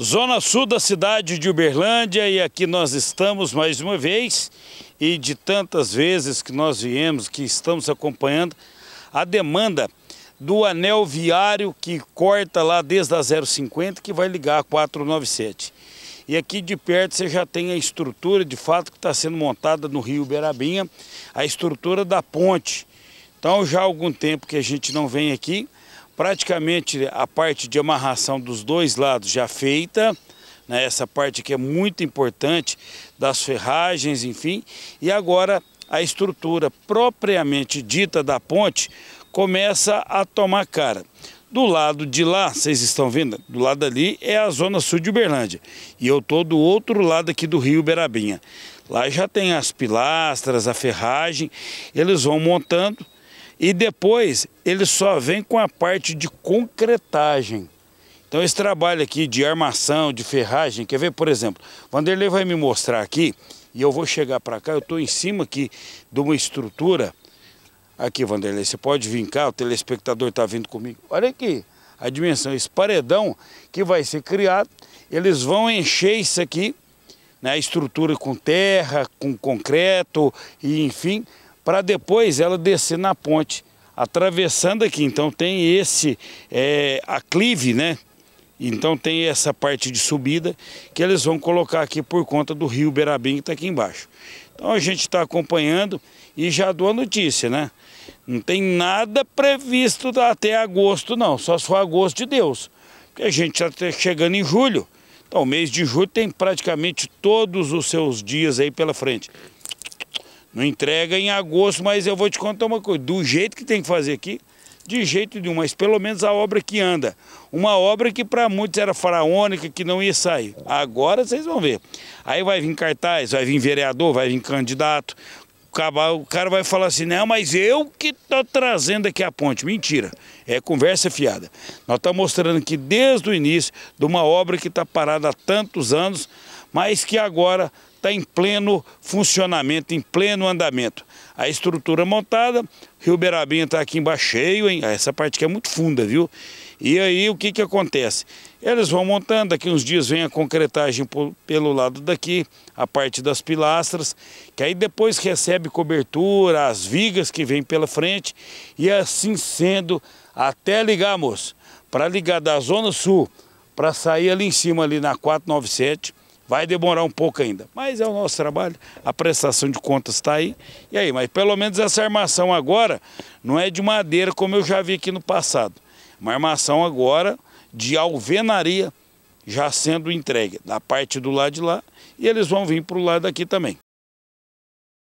Zona Sul da cidade de Uberlândia e aqui nós estamos mais uma vez e de tantas vezes que nós viemos, que estamos acompanhando a demanda do anel viário que corta lá desde a 050 que vai ligar a 497. E aqui de perto você já tem a estrutura de fato que está sendo montada no Rio Berabinha, a estrutura da ponte. Então já há algum tempo que a gente não vem aqui, Praticamente a parte de amarração dos dois lados já feita, né? essa parte que é muito importante das ferragens, enfim. E agora a estrutura propriamente dita da ponte começa a tomar cara. Do lado de lá, vocês estão vendo, do lado ali é a zona sul de Uberlândia. E eu estou do outro lado aqui do rio Berabinha. Lá já tem as pilastras, a ferragem, eles vão montando e depois ele só vem com a parte de concretagem. Então esse trabalho aqui de armação, de ferragem, quer ver, por exemplo, Vanderlei vai me mostrar aqui, e eu vou chegar para cá, eu estou em cima aqui de uma estrutura. Aqui, Vanderlei, você pode vir cá, o telespectador está vindo comigo. Olha aqui a dimensão, esse paredão que vai ser criado, eles vão encher isso aqui, né, a estrutura com terra, com concreto e enfim, para depois ela descer na ponte, atravessando aqui. Então tem esse é, aclive, né? Então tem essa parte de subida que eles vão colocar aqui por conta do rio Berabim que está aqui embaixo. Então a gente está acompanhando e já dou a notícia, né? Não tem nada previsto até agosto não, só se for agosto de Deus. Porque a gente já está chegando em julho. Então o mês de julho tem praticamente todos os seus dias aí pela frente. Não entrega em agosto, mas eu vou te contar uma coisa, do jeito que tem que fazer aqui, de jeito nenhum, mas pelo menos a obra que anda. Uma obra que para muitos era faraônica, que não ia sair. Agora vocês vão ver. Aí vai vir cartaz, vai vir vereador, vai vir candidato. O cara vai falar assim, não, mas eu que estou trazendo aqui a ponte. Mentira, é conversa fiada. Nós estamos tá mostrando que desde o início de uma obra que está parada há tantos anos, mas que agora está em pleno funcionamento, em pleno andamento. A estrutura montada, Rio Beirabinha está aqui embaixo cheio, hein? essa parte aqui é muito funda, viu? E aí o que, que acontece? Eles vão montando, daqui uns dias vem a concretagem por, pelo lado daqui, a parte das pilastras, que aí depois recebe cobertura, as vigas que vem pela frente, e assim sendo, até ligar, moço, para ligar da Zona Sul, para sair ali em cima, ali na 497, Vai demorar um pouco ainda, mas é o nosso trabalho, a prestação de contas está aí. E aí, mas pelo menos essa armação agora não é de madeira como eu já vi aqui no passado. Uma armação agora de alvenaria já sendo entregue na parte do lado de lá e eles vão vir para o lado daqui também.